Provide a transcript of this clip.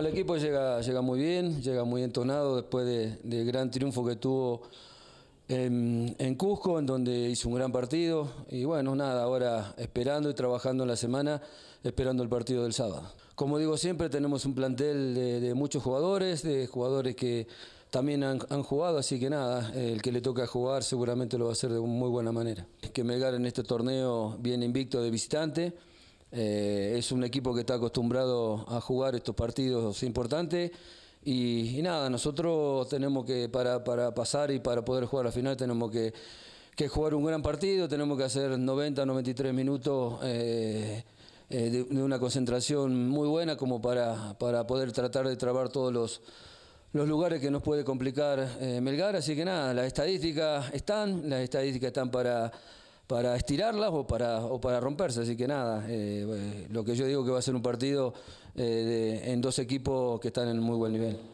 el equipo llega, llega muy bien, llega muy entonado después del gran triunfo que tuvo en, Cusco, en donde hizo un gran partido. Y bueno, nada, ahora esperando y trabajando en la semana, esperando el partido del sábado. Como digo siempre, tenemos un plantel de, muchos jugadores, de jugadores que también han, jugado, así que nada, el que le toca jugar seguramente lo va a hacer de muy buena manera. que Melgar en este torneo viene invicto de visitante. Eh, es un equipo que está acostumbrado a jugar estos partidos importantes. Y, nada, nosotros tenemos que, para, pasar y para poder jugar la final, tenemos que, jugar un gran partido, tenemos que hacer 90, 93 minutos eh, eh, de, de, una concentración muy buena como para, para poder tratar de trabar todos los, los lugares que nos puede complicar Melgar. Así que nada, las estadísticas están, las estadísticas están para para estirarlas o para, o para romperse. Así que nada, eh, lo que yo digo que va a ser un partido eh, en dos equipos que están en muy buen nivel.